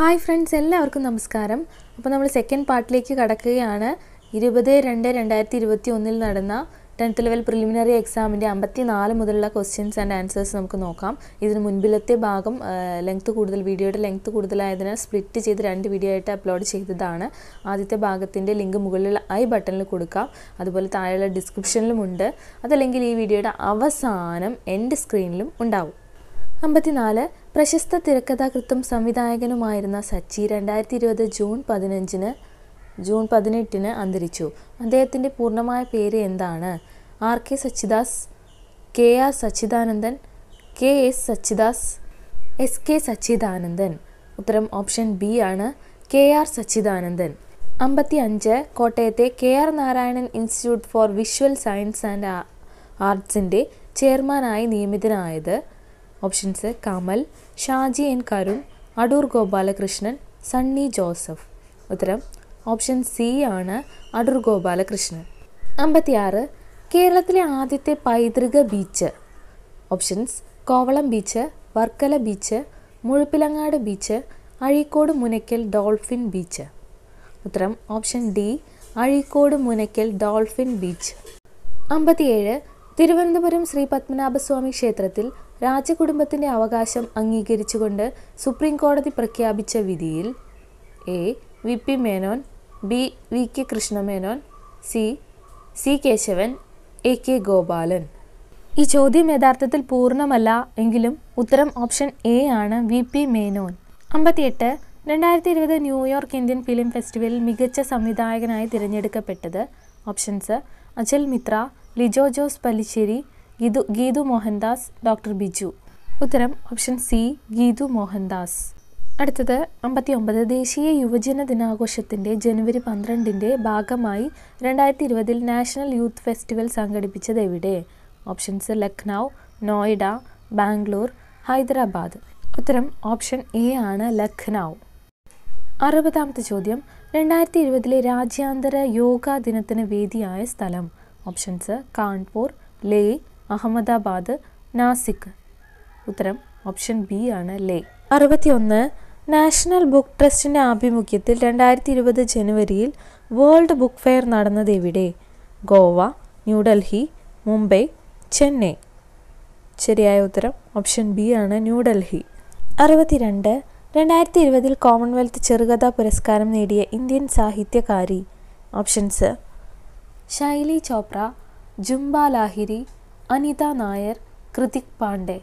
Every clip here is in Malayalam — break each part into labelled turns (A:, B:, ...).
A: ഹായ് ഫ്രണ്ട്സ് എല്ലാവർക്കും നമസ്കാരം അപ്പോൾ നമ്മൾ സെക്കൻഡ് പാർട്ടിലേക്ക് കടക്കുകയാണ് ഇരുപത് രണ്ട് രണ്ടായിരത്തി ഇരുപത്തി ഒന്നിൽ നടന്ന ടെൻത്ത് ലെവൽ പ്രിലിമിനറി എക്സാമിൻ്റെ അമ്പത്തി നാല് മുതലുള്ള ക്വസ്റ്റ്യൻസ് ആൻഡ് ആൻസേഴ്സ് നമുക്ക് നോക്കാം ഇതിന് മുൻപിലത്തെ ഭാഗം ലെങ്ത് കൂടുതൽ വീഡിയോയുടെ ലെങ്ത് കൂടുതലായതിനാൽ സ്പ്ലിറ്റ് ചെയ്ത് രണ്ട് വീഡിയോ ആയിട്ട് അപ്ലോഡ് ചെയ്തതാണ് ആദ്യത്തെ ഭാഗത്തിൻ്റെ ലിങ്ക് മുകളിലുള്ള ഐ ബട്ടണിൽ കൊടുക്കാം അതുപോലെ താഴെയുള്ള ഡിസ്ക്രിപ്ഷനിലുമുണ്ട് അതല്ലെങ്കിൽ ഈ വീഡിയോയുടെ അവസാനം എൻ്റെ സ്ക്രീനിലും ഉണ്ടാവും അമ്പത്തിനാല് പ്രശസ്ത തിരക്കഥാകൃത്തും സംവിധായകനുമായിരുന്ന സച്ചി രണ്ടായിരത്തി ഇരുപത് ജൂൺ പതിനഞ്ചിന് ജൂൺ പതിനെട്ടിന് അന്തരിച്ചു അദ്ദേഹത്തിൻ്റെ പൂർണ്ണമായ പേര് എന്താണ് R K Sachidas K R Sachidanandan K S Sachidas S K Sachidanandan ഉത്തരം ഓപ്ഷൻ ബി ആണ് കെ ആർ സച്ചിദാനന്ദൻ അമ്പത്തി അഞ്ച് കോട്ടയത്തെ K R Narayanan institute for visual science and ആർട്സിൻ്റെ ചെയർമാനായി നിയമിതനായത് ഓപ്ഷൻസ് കമൽ ഷാജി എൻ കരുൺ അടൂർ ഗോപാലകൃഷ്ണൻ സണ്ണി ജോസഫ് ഉത്തരം ഓപ്ഷൻ സി ആണ് അടൂർ ഗോപാലകൃഷ്ണൻ അമ്പത്തിയാറ് കേരളത്തിലെ ആദ്യത്തെ പൈതൃക beach options Kovalam beach Varkala beach Muzhappilangad beach Azhikode Munakkal dolphin beach ഉത്തരം option D Azhikode Munakkal dolphin beach അമ്പത്തിയേഴ് തിരുവനന്തപുരം ശ്രീ പത്മനാഭസ്വാമി ക്ഷേത്രത്തിൽ രാജകുടുംബത്തിൻ്റെ അവകാശം അംഗീകരിച്ചുകൊണ്ട് സുപ്രീം കോടതി പ്രഖ്യാപിച്ച വിധിയിൽ A V P Menon B V K Krishna Menon C C Keshavan A K Gopalan ഈ ചോദ്യം യഥാർത്ഥത്തിൽ പൂർണ്ണമല്ല എങ്കിലും ഉത്തരം ഓപ്ഷൻ എ ആണ് വി പി മേനോൻ അമ്പത്തിയെട്ട് രണ്ടായിരത്തി ഇരുപത് ന്യൂയോർക്ക് ഇന്ത്യൻ ഫിലിം ഫെസ്റ്റിവലിൽ മികച്ച സംവിധായകനായി തിരഞ്ഞെടുക്കപ്പെട്ടത് ഓപ്ഷൻസ് അചൽ മിത്ര ലിജോ ജോസ് പലിശ്ശേരി ഗീതു ഗീതു മോഹൻദാസ് ഡോക്ടർ ബിജു ഉത്തരം ഓപ്ഷൻ സി ഗീതു മോഹൻദാസ് അടുത്തത് അമ്പത്തി ഒമ്പത് ദേശീയ യുവജന ദിനാഘോഷത്തിൻ്റെ ജനുവരി പന്ത്രണ്ടിൻ്റെ ഭാഗമായി രണ്ടായിരത്തി ഇരുപതിൽ നാഷണൽ യൂത്ത് ഫെസ്റ്റിവൽ സംഘടിപ്പിച്ചത് എവിടെ ഓപ്ഷൻസ് ലക്നൗ നോയിഡ ബാംഗ്ലൂർ ഹൈദരാബാദ് ഉത്തരം ഓപ്ഷൻ എ ആണ് ലക്നൗ അറുപതാമത്തെ ചോദ്യം രണ്ടായിരത്തി ഇരുപതിലെ രാജ്യാന്തര യോഗാ ദിനത്തിന് വേദിയായ സ്ഥലം ഓപ്ഷൻസ് കാൺപൂർ ലേ അഹമ്മദാബാദ് നാസിക് ഉത്തരം ഓപ്ഷൻ ബി ആണ് ലേ അറുപത്തിയൊന്ന് നാഷണൽ ബുക്ക് ട്രസ്റ്റിൻ്റെ ആഭിമുഖ്യത്തിൽ രണ്ടായിരത്തി ഇരുപത് ജനുവരിയിൽ വേൾഡ് ബുക്ക് ഫെയർ നടന്നത് എവിടെ ഗോവ ന്യൂഡൽഹി മുംബൈ ചെന്നൈ ശരിയായ ഉത്തരം ഓപ്ഷൻ ബി ആണ് ന്യൂഡൽഹി അറുപത്തിരണ്ട് രണ്ടായിരത്തി ഇരുപതിൽ കോമൺവെൽത്ത് ചെറുകഥാ പുരസ്കാരം നേടിയ ഇന്ത്യൻ സാഹിത്യകാരി ഓപ്ഷൻസ് ശൈലി ചോപ്ര ജുംബ ലാഹിരി അനിത നായർ കൃതിക് പാണ്ഡെ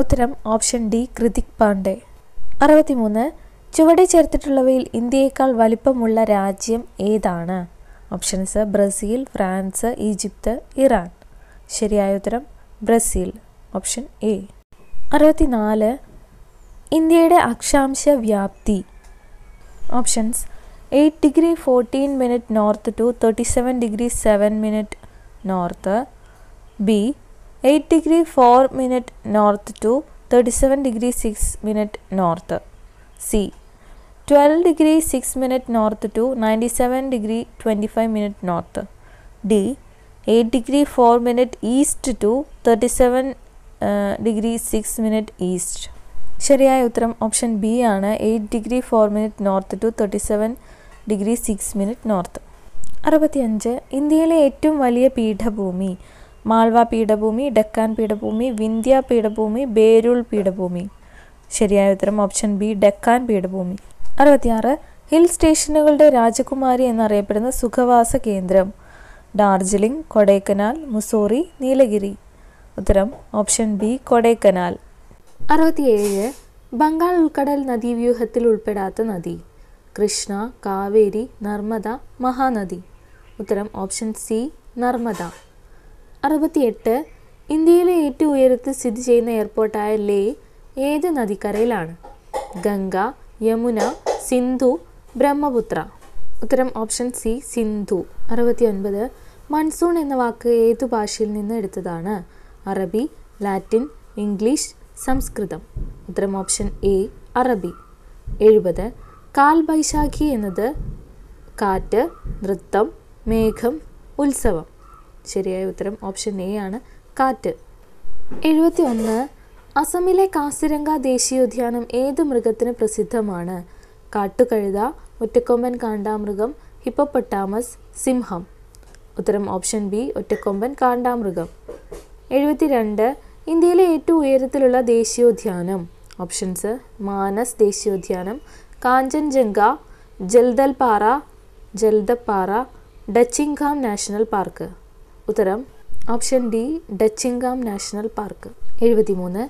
A: ഉത്തരം ഓപ്ഷൻ ഡി കൃതിക് പാണ്ഡെ അറുപത്തിമൂന്ന് ചുവടെ ചേർത്തിട്ടുള്ളവയിൽ ഇന്ത്യയേക്കാൾ വലിപ്പമുള്ള രാജ്യം ഏതാണ് options Brazil France Egypt Iran ശരിയായ ഉത്തരം ബ്രസീൽ ഓപ്ഷൻ എ അറുപത്തിനാല് ഇന്ത്യയുടെ അക്ഷാംശ വ്യാപ്തി options eight degree fourteen minute north to thirty seven degree seven minute north B eight degree four minute north to thirty seven degree six minute north C twelve degree six minute north to ninety seven degree twenty five minute north D eight degree four minute east to thirty seven degree six minute east ശരിയായ ഉത്തരം ഓപ്ഷൻ ബി ആണ് eight degree four minute north to thirty seven degree six minute north അറുപത്തിയഞ്ച് ഇന്ത്യയിലെ ഏറ്റവും വലിയ പീഠഭൂമി മാൾവ പീഠഭൂമി ഡെക്കാൻ പീഠഭൂമി വിന്ധ്യ പീഠഭൂമി ബേരുൾ പീഠഭൂമി ശരിയായ ഉത്തരം ഓപ്ഷൻ ബി ഡെക്കാൻ പീഠഭൂമി അറുപത്തിയാറ് ഹിൽ സ്റ്റേഷനുകളുടെ രാജകുമാരി എന്നറിയപ്പെടുന്ന സുഖവാസ കേന്ദ്രം ഡാർജിലിംഗ് കൊടൈക്കനാൽ മുസോറി നീലഗിരി ഉത്തരം ഓപ്ഷൻ ബി കൊടൈക്കനാൽ അറുപത്തിയേഴ് ബംഗാൾ ഉൾക്കടൽ നദീവ്യൂഹത്തിൽ ഉൾപ്പെടാത്ത നദി കൃഷ്ണ കാവേരി നർമ്മദ മഹാനദി ഉത്തരം ഓപ്ഷൻ സി നർമ്മദ അറുപത്തിയെട്ട് ഇന്ത്യയിലെ ഏറ്റവും ഉയരത്തിൽ സ്ഥിതി ചെയ്യുന്ന എയർപോർട്ടായ ലേ ഏത് നദിക്കരയിലാണ് ഗംഗ യമുന സിന്ധു ബ്രഹ്മപുത്ര ഉത്തരം ഓപ്ഷൻ സി സിന്ധു അറുപത്തിയൊൻപത് മൺസൂൺ എന്ന വാക്ക് ഏതു ഭാഷയിൽ നിന്ന് എടുത്തതാണ് അറബി ലാറ്റിൻ ഇംഗ്ലീഷ് സംസ്കൃതം ഉത്തരം ഓപ്ഷൻ എ അറബി എഴുപത് ബൈശാഖി എന്നത് കാറ്റ് നൃത്തം മേഘം ഉത്സവം ശരിയായ ഉത്തരം ഓപ്ഷൻ എ ആണ് കാറ്റ് എഴുപത്തി ഒന്ന് അസമിലെ കാസിരംഗ ദേശീയോദ്യാനം ഏത് മൃഗത്തിന് പ്രസിദ്ധമാണ് കാട്ടുകഴുത ഒറ്റക്കൊമ്പൻ കാണ്ടാമൃഗം ഹിപ്പോപ്പൊട്ടാമസ് സിംഹം ഉത്തരം ഓപ്ഷൻ ബി ഒറ്റക്കൊമ്പൻ കാണ്ടാമൃഗം എഴുപത്തിരണ്ട് ഇന്ത്യയിലെ ഏറ്റവും ഉയരത്തിലുള്ള ദേശീയോദ്യാനം ഓപ്ഷൻസ് മാനസ് ദേശീയോദ്യാനം കാഞ്ചൻജംഗ ജൽദൽപാറ ജൽദപ്പാറ ഡച്ചിങ്ഹാം നാഷണൽ പാർക്ക് ഉത്തരം option D Dachigam national park എഴുപത്തിമൂന്ന്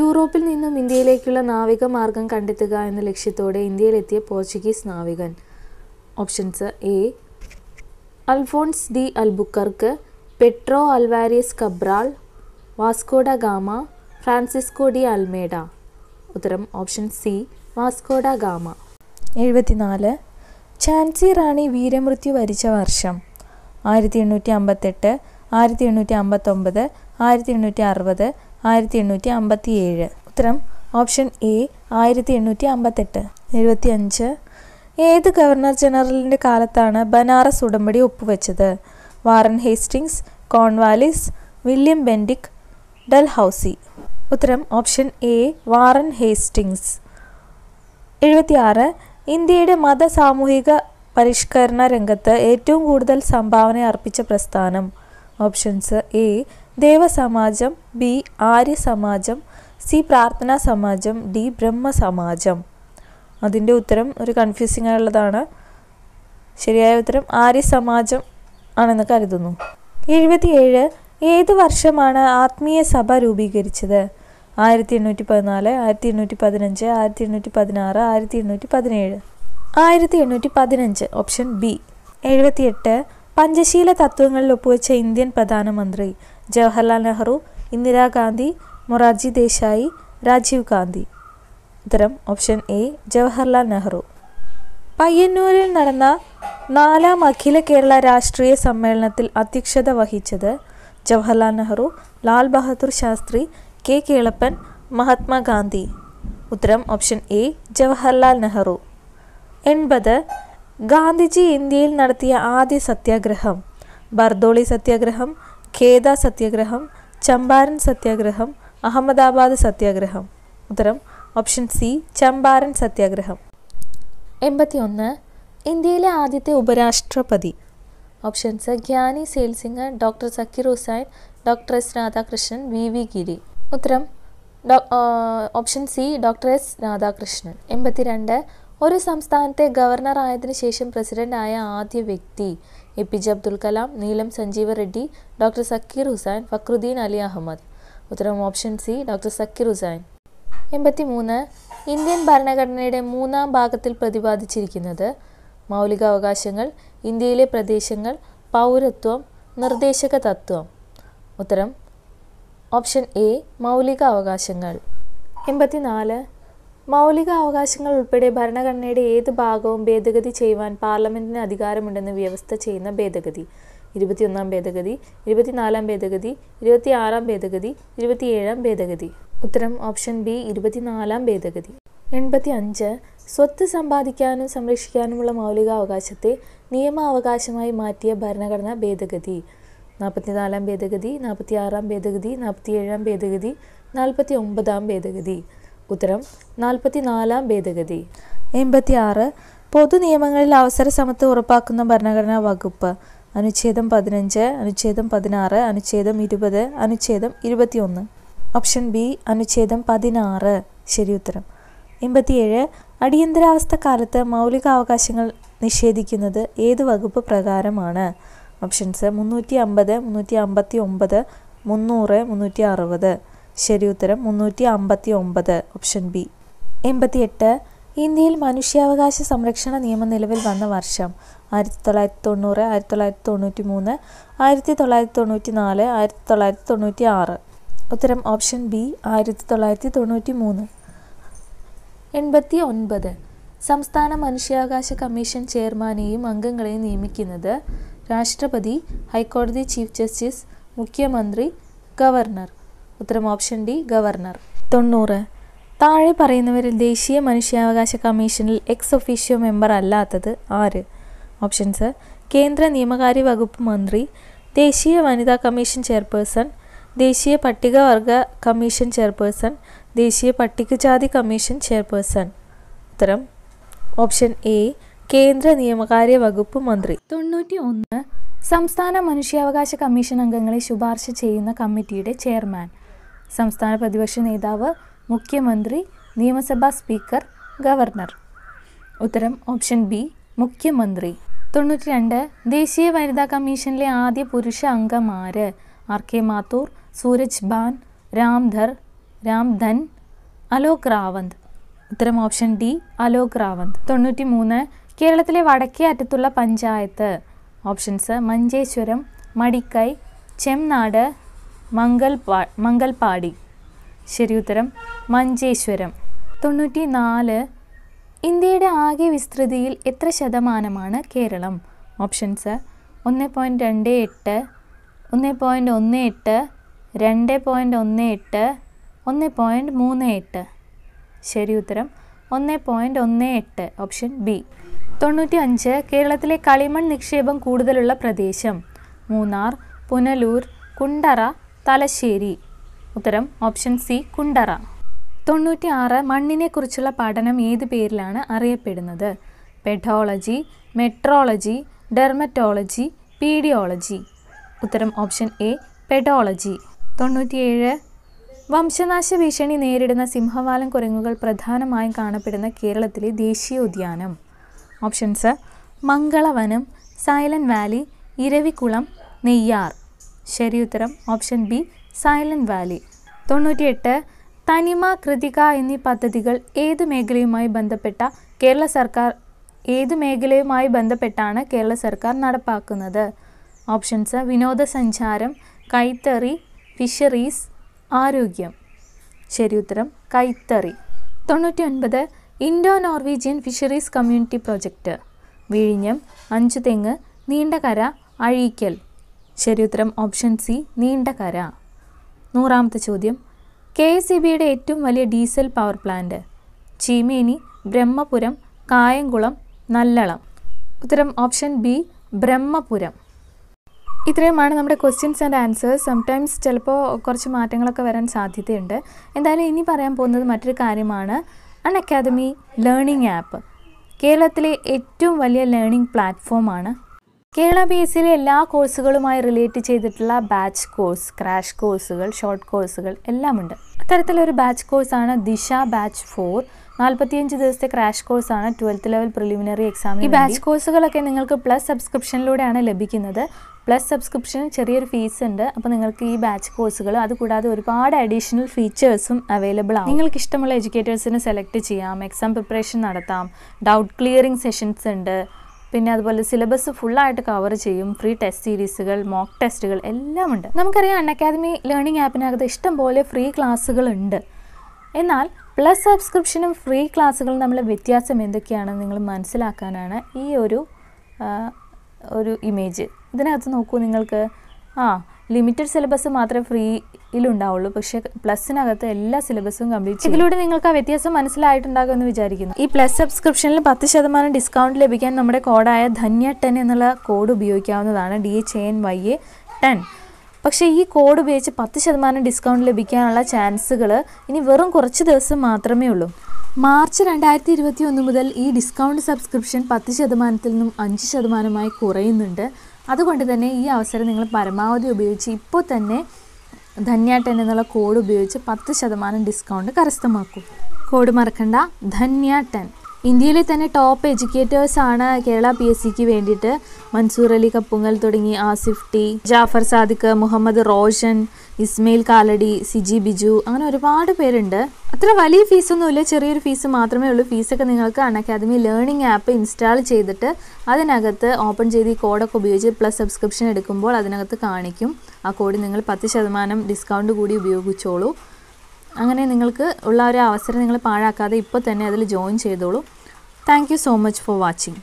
A: യൂറോപ്പിൽ നിന്നും ഇന്ത്യയിലേക്കുള്ള നാവിക മാർഗം കണ്ടെത്തുക എന്ന ലക്ഷ്യത്തോടെ ഇന്ത്യയിലെത്തിയ പോർച്ചുഗീസ് നാവികൻ options A Alfonso de Albuquerque Pedro Alvares Cabral Vasco da Gama Francisco de Almeida ഉത്തരം ഓപ്ഷൻ സി വാസ്കോഡ ഗാമ എഴുപത്തിനാല് ഝാൻസി റാണി വീരമൃത്യു വരിച്ച വർഷം ആയിരത്തി എണ്ണൂറ്റി അമ്പത്തെട്ട് ആയിരത്തി എണ്ണൂറ്റി അമ്പത്തൊമ്പത് ആയിരത്തി എണ്ണൂറ്റി അറുപത് ആയിരത്തി എണ്ണൂറ്റി അമ്പത്തി ഏഴ് ഉത്തരം ഓപ്ഷൻ എ ആയിരത്തി എണ്ണൂറ്റി അമ്പത്തെട്ട് എഴുപത്തി അഞ്ച് ഏത് ഗവർണർ ജനറലിൻ്റെ കാലത്താണ് ബനാറസ് ഉടമ്പടി ഒപ്പുവെച്ചത് Warren Hastings Cornwallis William Bentinck Dalhousie ഉത്തരം ഓപ്ഷൻ എ വാറൻ ഹേസ്റ്റിങ്സ് എഴുപത്തിയാറ് ഇന്ത്യയുടെ മത സാമൂഹിക പരിഷ്കരണ രംഗത്ത് ഏറ്റവും കൂടുതൽ സംഭാവന അർപ്പിച്ച പ്രസ്ഥാനം ഓപ്ഷൻസ് എ ദേവസമാജം ബി ആര്യ സമാജം സി പ്രാർത്ഥനാ സമാജം ഡി ബ്രഹ്മ സമാജം അതിൻ്റെ ഉത്തരം ഒരു കൺഫ്യൂസിംഗ് ആയുള്ളതാണ് ശരിയായ ഉത്തരം ആര്യ സമാജം ആണെന്ന് കരുതുന്നു എഴുപത്തിയേഴ് ഏത് വർഷമാണ് ആത്മീയ സഭ രൂപീകരിച്ചത് ആയിരത്തി എണ്ണൂറ്റി പതിനാല് ആയിരത്തി എണ്ണൂറ്റി പതിനഞ്ച് ആയിരത്തി എണ്ണൂറ്റി പതിനാറ് ആയിരത്തി എണ്ണൂറ്റി പതിനേഴ് ആയിരത്തി എണ്ണൂറ്റി പതിനഞ്ച് ഓപ്ഷൻ ബി എഴുപത്തിയെട്ട് പഞ്ചശീല തത്വങ്ങളിൽ ഒപ്പുവെച്ച ഇന്ത്യൻ പ്രധാനമന്ത്രി ജവഹർലാൽ നെഹ്റു ഇന്ദിരാഗാന്ധി മൊറാർജി ദേശായി രാജീവ് ഗാന്ധി ഉത്തരം ഓപ്ഷൻ എ ജവഹർലാൽ നെഹ്റു പയ്യന്നൂരിൽ നടന്ന നാലാം അഖില കേരള രാഷ്ട്രീയ സമ്മേളനത്തിൽ അധ്യക്ഷത വഹിച്ചത് ജവഹർലാൽ നെഹ്റു ലാൽ ബഹദൂർ ശാസ്ത്രി കെ കേളപ്പൻ മഹാത്മാഗാന്ധി ഉത്തരം ഓപ്ഷൻ എ ജവഹർലാൽ നെഹ്റു എൺപത് ഗാന്ധിജി ഇന്ത്യയിൽ നടത്തിയ ആദ്യ സത്യാഗ്രഹം ബർദോളി സത്യാഗ്രഹം ഖേദ സത്യാഗ്രഹം ചമ്പാരൻ സത്യാഗ്രഹം അഹമ്മദാബാദ് സത്യാഗ്രഹം ഉത്തരം ഓപ്ഷൻ സി ചമ്പാരൻ സത്യാഗ്രഹം എൺപത്തിയൊന്ന് ഇന്ത്യയിലെ ആദ്യത്തെ ഉപരാഷ്ട്രപതി options Giani Zail Singh doctor Zakir Hussain doctor S Radhakrishnan V V Giri ഉത്തരം option C doctor S Radhakrishnan എൺപത്തി രണ്ട് ഒരു സംസ്ഥാനത്തെ ഗവർണറായതിനു ശേഷം പ്രസിഡന്റായ ആദ്യ വ്യക്തി A P J Abdul Kalam Neelam Sanjiva Reddy doctor Zakir Hussain Fakhruddin Ali Ahmed ഉത്തരം option C doctor Zakir Hussain മൂന്ന് ഇന്ത്യൻ ഭരണഘടനയുടെ മൂന്നാം ഭാഗത്തിൽ പ്രതിപാദിച്ചിരിക്കുന്നത് മൗലികാവകാശങ്ങൾ ഇന്ത്യയിലെ പ്രദേശങ്ങൾ പൗരത്വം നിർദ്ദേശക തത്വം ഉത്തരം ഓപ്ഷൻ എ മൗലിക അവകാശങ്ങൾ എൺപത്തിനാല് മൗലിക അവകാശങ്ങൾ ഉൾപ്പെടെ ഭരണഘടനയുടെ ഏത് ഭാഗവും ഭേദഗതി ചെയ്യുവാൻ പാർലമെന്റിന് അധികാരമുണ്ടെന്ന് വ്യവസ്ഥ ചെയ്യുന്ന ഭേദഗതി ഇരുപത്തിയൊന്നാം ഭേദഗതി ഇരുപത്തിനാലാം ഭേദഗതി ഇരുപത്തിയാറാം ഭേദഗതി ഇരുപത്തിയേഴാം ഭേദഗതി ഉത്തരം ഓപ്ഷൻ ബി ഇരുപത്തിനാലാം ഭേദഗതി എൺപത്തി അഞ്ച് സ്വത്ത് സമ്പാദിക്കാനും സംരക്ഷിക്കാനുമുള്ള മൗലികാവകാശത്തെ നിയമാവകാശമായി മാറ്റിയ ഭരണഘടനാ ഭേദഗതി നാൽപ്പത്തിനാലാം ഭേദഗതി നാൽപ്പത്തിയാറാം ഭേദഗതി നാൽപ്പത്തിയേഴാം ഭേദഗതി നാൽപ്പത്തി ഒമ്പതാം ഭേദഗതി ഉത്തരം നാൽപ്പത്തിനാലാം ഭേദഗതി എൺപത്തിയാറ് പൊതു നിയമങ്ങളിൽ അവസര സമത്വം ഉറപ്പാക്കുന്ന ഭരണഘടനാ വകുപ്പ് അനുച്ഛേദം പതിനഞ്ച് അനുച്ഛേദം പതിനാറ് അനുച്ഛേദം ഇരുപത് അനുച്ഛേദം ഇരുപത്തിയൊന്ന് ഓപ്ഷൻ ബി അനുച്ഛേദം പതിനാറ് ശരി ഉത്തരം എൺപത്തിയേഴ് അടിയന്തരാവസ്ഥ കാലത്ത് മൗലികാവകാശങ്ങൾ നിഷേധിക്കുന്നത് ഏത് വകുപ്പ് പ്രകാരമാണ് ഓപ്ഷൻസ് മുന്നൂറ്റി അമ്പത് മുന്നൂറ്റി അമ്പത്തി ഒമ്പത് മുന്നൂറ് മുന്നൂറ്റി അറുപത് ശരി ഉത്തരം മുന്നൂറ്റി അമ്പത്തി ഒമ്പത് ഓപ്ഷൻ ബി എൺപത്തിയെട്ട് ഇന്ത്യയിൽ മനുഷ്യാവകാശ സംരക്ഷണ നിയമം നിലവിൽ വന്ന വർഷം ആയിരത്തി തൊള്ളായിരത്തി തൊണ്ണൂറ് ആയിരത്തി തൊള്ളായിരത്തി തൊണ്ണൂറ്റി മൂന്ന് ആയിരത്തി തൊള്ളായിരത്തി തൊണ്ണൂറ്റി നാല് ആയിരത്തി തൊള്ളായിരത്തി തൊണ്ണൂറ്റി ആറ് ഉത്തരം ഓപ്ഷൻ ബി ആയിരത്തി തൊള്ളായിരത്തി തൊണ്ണൂറ്റി മൂന്ന് എൺപത്തി ഒൻപത് സംസ്ഥാന മനുഷ്യാവകാശ കമ്മീഷൻ ചെയർമാനെയും അംഗങ്ങളെയും നിയമിക്കുന്നത് രാഷ്ട്രപതി ഹൈക്കോടതി ചീഫ് ജസ്റ്റിസ് മുഖ്യമന്ത്രി ഗവർണർ ഉത്തരം ഓപ്ഷൻ ഡി ഗവർണർ തൊണ്ണൂറ് താഴെ പറയുന്നവരിൽ ദേശീയ മനുഷ്യാവകാശ കമ്മീഷനിൽ എക്സ് ഒഫീഷ്യോ മെമ്പർ അല്ലാത്തത് ആര് ഓപ്ഷൻസ് കേന്ദ്ര നിയമകാര്യ വകുപ്പ് മന്ത്രി ദേശീയ വനിതാ കമ്മീഷൻ ചെയർപേഴ്സൺ ദേശീയ പട്ടികവർഗ കമ്മീഷൻ ചെയർപേഴ്സൺ ദേശീയ പട്ടികജാതി കമ്മീഷൻ ചെയർപേഴ്സൺ ഉത്തരം ഓപ്ഷൻ എ കേന്ദ്ര നിയമകാര്യ വകുപ്പ് മന്ത്രി തൊണ്ണൂറ്റി ഒന്ന് സംസ്ഥാന മനുഷ്യാവകാശ കമ്മീഷൻ അംഗങ്ങളെ ശുപാർശ ചെയ്യുന്ന കമ്മിറ്റിയുടെ ചെയർമാൻ സംസ്ഥാന പ്രതിപക്ഷ നേതാവ് മുഖ്യമന്ത്രി നിയമസഭാ സ്പീക്കർ ഗവർണർ ഉത്തരം ഓപ്ഷൻ ബി മുഖ്യമന്ത്രി തൊണ്ണൂറ്റി രണ്ട് ദേശീയ വനിതാ കമ്മീഷനിലെ ആദ്യ പുരുഷ അംഗമാര് ആർ കെ മാത്തൂർ സൂരജ് ബാൻ രാംധർ രാംധൻ അലോക് റാവന്ത് ഉത്തരം ഓപ്ഷൻ ഡി അലോക് റാവന്ത് തൊണ്ണൂറ്റി മൂന്ന് കേരളത്തിലെ വടക്കേ അറ്റത്തുള്ള പഞ്ചായത്ത് ഓപ്ഷൻസ് മഞ്ചേശ്വരം മടിക്കൈ ചെമ്നാട് മംഗൽ മംഗൽപാടി ശരി ഉത്തരം മഞ്ചേശ്വരം തൊണ്ണൂറ്റി നാല് ഇന്ത്യയുടെ ആകെ വിസ്തൃതിയിൽ എത്ര ശതമാനമാണ് കേരളം ഓപ്ഷൻസ് ഒന്ന് പോയിൻറ്റ് രണ്ട് എട്ട് ഒന്ന് പോയിൻറ്റ് ഒന്ന് എട്ട് രണ്ട് പോയിൻ്റ് ഒന്ന് എട്ട് ഒന്ന് പോയിൻറ്റ് മൂന്ന് എട്ട് ശരി ഉത്തരം ഒന്ന് പോയിൻറ്റ് ഒന്ന് എട്ട് ഓപ്ഷൻ ബി തൊണ്ണൂറ്റി അഞ്ച് കേരളത്തിലെ കളിമൺ നിക്ഷേപം കൂടുതലുള്ള പ്രദേശം മൂന്നാർ പുനലൂർ കുണ്ടറ തലശ്ശേരി ഉത്തരം ഓപ്ഷൻ സി കുണ്ടറ തൊണ്ണൂറ്റി ആറ് മണ്ണിനെക്കുറിച്ചുള്ള പഠനം ഏത് പേരിലാണ് അറിയപ്പെടുന്നത് പെഡോളജി മെട്രോളജി ഡെർമറ്റോളജി പീഡിയോളജി ഉത്തരം ഓപ്ഷൻ എ പെഡോളജി തൊണ്ണൂറ്റിയേഴ് വംശനാശ ഭീഷണി നേരിടുന്ന സിംഹവാലം കുരങ്ങുകൾ പ്രധാനമായും കാണപ്പെടുന്ന കേരളത്തിലെ ദേശീയോദ്യാനം options Mangalavanam Silent Valley Eravikulam Neyyar ശരി ഉത്തരം ഓപ്ഷൻ ബി സൈലന്റ് വാലി തൊണ്ണൂറ്റിയെട്ട് തനിമ കൃതിക എന്നീ പദ്ധതികൾ ഏത് മേഖലയുമായി ബന്ധപ്പെട്ട കേരള സർക്കാർ ഏത് മേഖലയുമായി ബന്ധപ്പെട്ടാണ് കേരള സർക്കാർ നടപ്പാക്കുന്നത് ഓപ്ഷൻസ് വിനോദസഞ്ചാരം കൈത്തറി ഫിഷറീസ് ആരോഗ്യം ശരി ഉത്തരം കൈത്തറി തൊണ്ണൂറ്റി ഒൻപത് Indo Norwegian fisheries community project വിഴിഞ്ഞം അഞ്ചുതെങ്ങ് നീണ്ടകര അഴീക്കൽ ശരി ഉത്തരം ഓപ്ഷൻ സി നീണ്ട കര നൂറാമത്തെ ചോദ്യം കെ എസ് ഇ ബിയുടെ ഏറ്റവും വലിയ diesel power plant Cheemeni Brahmapuram Kayamkulam Nallalam ഉത്തരം ഓപ്ഷൻ ബി ബ്രഹ്മപുരം ഇത്രയുമാണ് നമ്മുടെ ക്വസ്റ്റ്യൻസ് ആൻഡ് ആൻസേഴ്സ് സംടൈംസ് ചിലപ്പോൾ കുറച്ച് മാറ്റങ്ങളൊക്കെ വരാൻ സാധ്യതയുണ്ട് എന്തായാലും ഇനി പറയാൻ പോകുന്നത് മറ്റൊരു കാര്യമാണ് അൺ അക്കാദമി ലേണിംഗ് ആപ്പ് കേരളത്തിലെ ഏറ്റവും വലിയ ലേണിംഗ് പ്ലാറ്റ്ഫോമാണ് കേരള ബി എസ് സിയിലെ എല്ലാ കോഴ്സുകളുമായി റിലേറ്റ് ചെയ്തിട്ടുള്ള ബാച്ച് കോഴ്സ് ക്രാഷ് കോഴ്സുകൾ ഷോർട്ട് കോഴ്സുകൾ എല്ലാമുണ്ട് അത്തരത്തിലൊരു ബാച്ച് കോഴ്സാണ് ദിശ ബാച്ച് ഫോർ നാൽപ്പത്തിയഞ്ച് ദിവസത്തെ ക്രാഷ് കോഴ്സാണ് ട്വൽത്ത് ലെവൽ പ്രിലിമിനറി എക്സാം ഈ ബാച്ച് കോഴ്സുകളൊക്കെ നിങ്ങൾക്ക് പ്ലസ് സബ്സ്ക്രിപ്ഷനിലൂടെയാണ് ലഭിക്കുന്നത് പ്ലസ് സബ്സ്ക്രിപ്ഷൻ ചെറിയൊരു ഫീസ് ഉണ്ട് അപ്പോൾ നിങ്ങൾക്ക് ഈ ബാച്ച് കോഴ്സുകൾ അതുകൂടാതെ ഒരുപാട് അഡീഷണൽ ഫീച്ചേഴ്സും അവൈലബിൾ ആണ് നിങ്ങൾക്ക് ഇഷ്ടമുള്ള എഡ്യൂക്കേറ്റേഴ്സിനെ സെലക്ട് ചെയ്യാം എക്സാം പ്രിപ്പറേഷൻ നടത്താം ഡൗട്ട് ക്ലിയറിംഗ് സെഷൻസ് ഉണ്ട് പിന്നെ അതുപോലെ സിലബസ് ഫുള്ളായിട്ട് കവർ ചെയ്യും ഫ്രീ ടെസ്റ്റ് സീരീസുകൾ മോക്ക് ടെസ്റ്റുകൾ എല്ലാം ഉണ്ട് നമുക്കറിയാം അൺ അക്കാദമി ലേണിംഗ് ആപ്പിനകത്ത് ഇഷ്ടം പോലെ ഫ്രീ ക്ലാസ്സുകളുണ്ട് എന്നാൽ പ്ലസ് സബ്സ്ക്രിപ്ഷനും ഫ്രീ ക്ലാസ്സുകളും തമ്മിലെ വ്യത്യാസം എന്തൊക്കെയാണെന്ന് നിങ്ങൾ മനസ്സിലാക്കാനാണ് ഈ ഒരു ഒരു ഇമേജ് ഇതിനകത്ത് നോക്കൂ നിങ്ങൾക്ക് ആ ലിമിറ്റഡ് സിലബസ് മാത്രമേ ഫ്രീയിലുണ്ടാവുള്ളൂ പക്ഷേ പ്ലസ്സിനകത്ത് എല്ലാ സിലബസും കംപ്ലീറ്റ് ഇതിലൂടെ നിങ്ങൾക്ക് ആ വ്യത്യാസം മനസ്സിലായിട്ടുണ്ടാകുമെന്ന് വിചാരിക്കുന്നു ഈ പ്ലസ് സബ്സ്ക്രിപ്ഷനിൽ പത്ത് ശതമാനം ഡിസ്കൗണ്ട് ലഭിക്കാൻ നമ്മുടെ കോഡായ ധന്യ ടെൻ എന്നുള്ള കോഡ് ഉപയോഗിക്കാവുന്നതാണ് D H N Y A ten പക്ഷേ ഈ കോഡ് ഉപയോഗിച്ച് പത്ത് ശതമാനം ഡിസ്കൗണ്ട് ലഭിക്കാനുള്ള ചാൻസുകൾ ഇനി വെറും കുറച്ച് ദിവസം മാത്രമേ ഉള്ളൂ മാർച്ച് രണ്ടായിരത്തി ഇരുപത്തി ഒന്ന് മുതൽ ഈ ഡിസ്കൗണ്ട് സബ്സ്ക്രിപ്ഷൻ പത്ത് ശതമാനത്തിൽ നിന്നും അഞ്ച് ശതമാനമായി കുറയുന്നുണ്ട് അതുകൊണ്ട് തന്നെ ഈ അവസരം നിങ്ങൾ പരമാവധി ഉപയോഗിച്ച് ഇപ്പോൾ തന്നെ ധന്യ എന്നുള്ള കോഡ് ഉപയോഗിച്ച് പത്ത് ശതമാനം ഡിസ്കൗണ്ട് കരസ്ഥമാക്കും കോഡ് മറക്കണ്ട ധന്യ ഇന്ത്യയിലെ തന്നെ ടോപ്പ് എഡ്യൂക്കേറ്റേഴ്സാണ് കേരള പി എസ് സിക്ക് വേണ്ടിയിട്ട് മൻസൂർ അലി കപ്പുങ്ങൽ തുടങ്ങി ആസിഫ് ടി ജാഫർ സാദിഖ് മുഹമ്മദ് റോഷൻ ഇസ്മയിൽ കാലടി സിജി ബിജു അങ്ങനെ ഒരുപാട് പേരുണ്ട് അത്ര വലിയ ഫീസൊന്നുമില്ല ചെറിയൊരു ഫീസ് മാത്രമേ ഉള്ളൂ ഫീസൊക്കെ നിങ്ങൾക്ക് അക്കാദമി ലേണിംഗ് ആപ്പ് ഇൻസ്റ്റാൾ ചെയ്തിട്ട് അതിനകത്ത് ഓപ്പൺ ചെയ്ത് ഈ കോഡൊക്കെ ഉപയോഗിച്ച് പ്ലസ് സബ്സ്ക്രിപ്ഷൻ എടുക്കുമ്പോൾ അതിനകത്ത് കാണിക്കും ആ കോഡ് നിങ്ങൾ പത്ത് ശതമാനം ഡിസ്കൗണ്ട് കൂടി ഉപയോഗിച്ചോളൂ അങ്ങനെ നിങ്ങൾക്ക് ഉള്ള ഒരു അവസരം നിങ്ങൾ പാഴാക്കാതെ ഇപ്പോൾ തന്നെ അതിൽ ജോയിൻ ചെയ്തോളൂ thank so much for watching